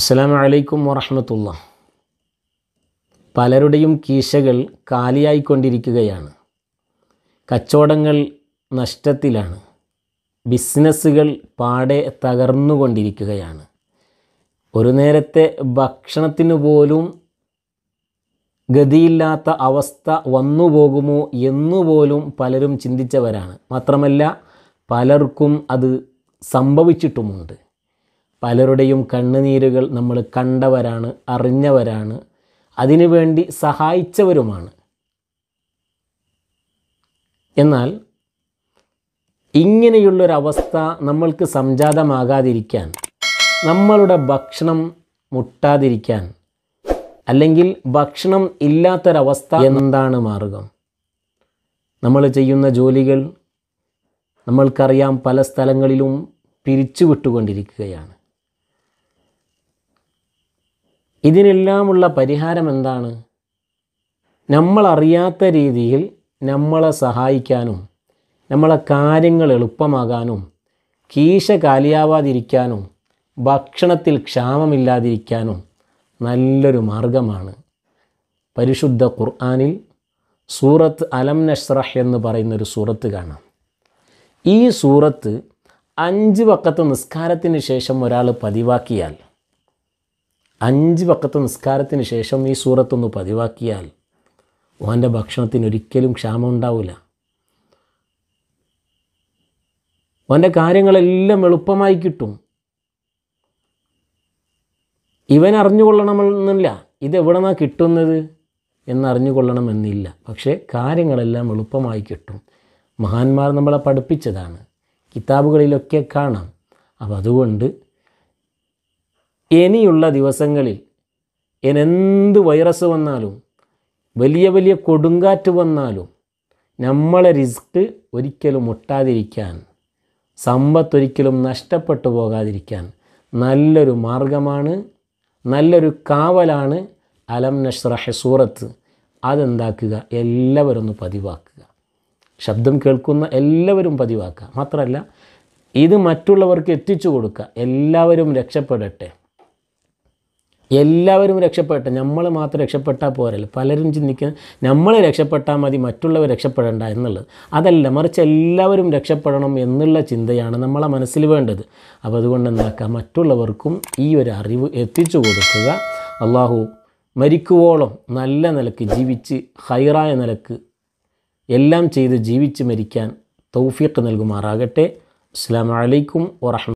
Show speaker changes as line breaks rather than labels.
അസ്സാം വലൈക്കും വറഹമത്തുള്ള പലരുടെയും കീശകൾ കാലിയായിക്കൊണ്ടിരിക്കുകയാണ് കച്ചവടങ്ങൾ നഷ്ടത്തിലാണ് ബിസിനസ്സുകൾ പാടെ തകർന്നുകൊണ്ടിരിക്കുകയാണ് ഒരു നേരത്തെ ഭക്ഷണത്തിനു പോലും ഗതിയില്ലാത്ത അവസ്ഥ വന്നു പോകുമോ എന്നുപോലും പലരും ചിന്തിച്ചവരാണ് മാത്രമല്ല പലർക്കും അത് സംഭവിച്ചിട്ടുമുണ്ട് പലരുടെയും കണ്ണുനീരുകൾ നമ്മൾ കണ്ടവരാണ് അറിഞ്ഞവരാണ് അതിനുവേണ്ടി സഹായിച്ചവരുമാണ് എന്നാൽ ഇങ്ങനെയുള്ളൊരവസ്ഥ നമ്മൾക്ക് സംജാതമാകാതിരിക്കാൻ നമ്മളുടെ ഭക്ഷണം മുട്ടാതിരിക്കാൻ അല്ലെങ്കിൽ ഭക്ഷണം ഇല്ലാത്തൊരവസ്ഥ എന്താണ് മാർഗം നമ്മൾ ചെയ്യുന്ന ജോലികൾ നമ്മൾക്കറിയാം പല സ്ഥലങ്ങളിലും പിരിച്ചുവിട്ടുകൊണ്ടിരിക്കുകയാണ് ഇതിനെല്ലാമുള്ള പരിഹാരം എന്താണ് നമ്മളറിയാത്ത രീതിയിൽ നമ്മളെ സഹായിക്കാനും നമ്മളെ കാര്യങ്ങൾ എളുപ്പമാകാനും കീശ കാലിയാവാതിരിക്കാനും ഭക്ഷണത്തിൽ ക്ഷാമമില്ലാതിരിക്കാനും നല്ലൊരു മാർഗമാണ് പരിശുദ്ധ ഖുർആാനിൽ സൂറത്ത് അലം നഷ്റഹ് എന്ന് പറയുന്നൊരു സൂറത്ത് കാണാം ഈ സൂറത്ത് അഞ്ച് വക്കത്ത് നിസ്കാരത്തിന് ശേഷം ഒരാൾ പതിവാക്കിയാൽ അഞ്ച് പക്കത്ത് നിസ്കാരത്തിന് ശേഷം ഈ സൂറത്തൊന്ന് പതിവാക്കിയാൽ ഓൻ്റെ ഭക്ഷണത്തിന് ഒരിക്കലും ക്ഷാമം ഉണ്ടാവില്ല ഓൻ്റെ കാര്യങ്ങളെല്ലാം എളുപ്പമായി കിട്ടും ഇവൻ അറിഞ്ഞുകൊള്ളണമെന്നില്ല ഇത് കിട്ടുന്നത് നിന്നാണ് കിട്ടുന്നത് എന്നറിഞ്ഞുകൊള്ളണമെന്നില്ല പക്ഷേ കാര്യങ്ങളെല്ലാം എളുപ്പമായി കിട്ടും മഹാന്മാർ നമ്മളെ പഠിപ്പിച്ചതാണ് കിതാബുകളിലൊക്കെ കാണാം അപ്പോൾ അതുകൊണ്ട് ഇനിയുള്ള ദിവസങ്ങളിൽ എന്ത് വൈറസ് വന്നാലും വലിയ വലിയ കൊടുങ്കാറ്റ് വന്നാലും നമ്മളെ റിസ്ക് ഒരിക്കലും സമ്പത്ത് സമ്പത്തൊരിക്കലും നഷ്ടപ്പെട്ടു പോകാതിരിക്കാൻ നല്ലൊരു മാർഗമാണ് നല്ലൊരു കാവലാണ് അലം നഷ്റഹ സൂറത്ത് അതെന്താക്കുക എല്ലാവരും ഒന്ന് പതിവാക്കുക ശബ്ദം കേൾക്കുന്ന എല്ലാവരും പതിവാക്കുക മാത്രമല്ല ഇത് മറ്റുള്ളവർക്ക് എത്തിച്ചു കൊടുക്കുക എല്ലാവരും രക്ഷപ്പെടട്ടെ എല്ലാവരും രക്ഷപ്പെട്ട നമ്മൾ മാത്രം രക്ഷപ്പെട്ടാൽ പോരല്ല പലരും ചിന്തിക്കുന്ന നമ്മൾ രക്ഷപ്പെട്ടാൽ മതി മറ്റുള്ളവർ രക്ഷപ്പെടേണ്ട എന്നുള്ളത് അതല്ല മറിച്ച് എല്ലാവരും രക്ഷപ്പെടണം എന്നുള്ള ചിന്തയാണ് നമ്മളെ മനസ്സിൽ വേണ്ടത് അപ്പോൾ അതുകൊണ്ട് എന്താക്കുക മറ്റുള്ളവർക്കും ഈ ഒരു അറിവ് എത്തിച്ചു കൊടുക്കുക അള്ളാഹു മരിക്കുവോളം നല്ല നിലക്ക് ജീവിച്ച് ഹൈറായ നിലക്ക് എല്ലാം ചെയ്ത് ജീവിച്ച് മരിക്കാൻ തൗഫീഖ് നൽകുമാറാകട്ടെ അസ്സാം വലൈക്കും വറഹമ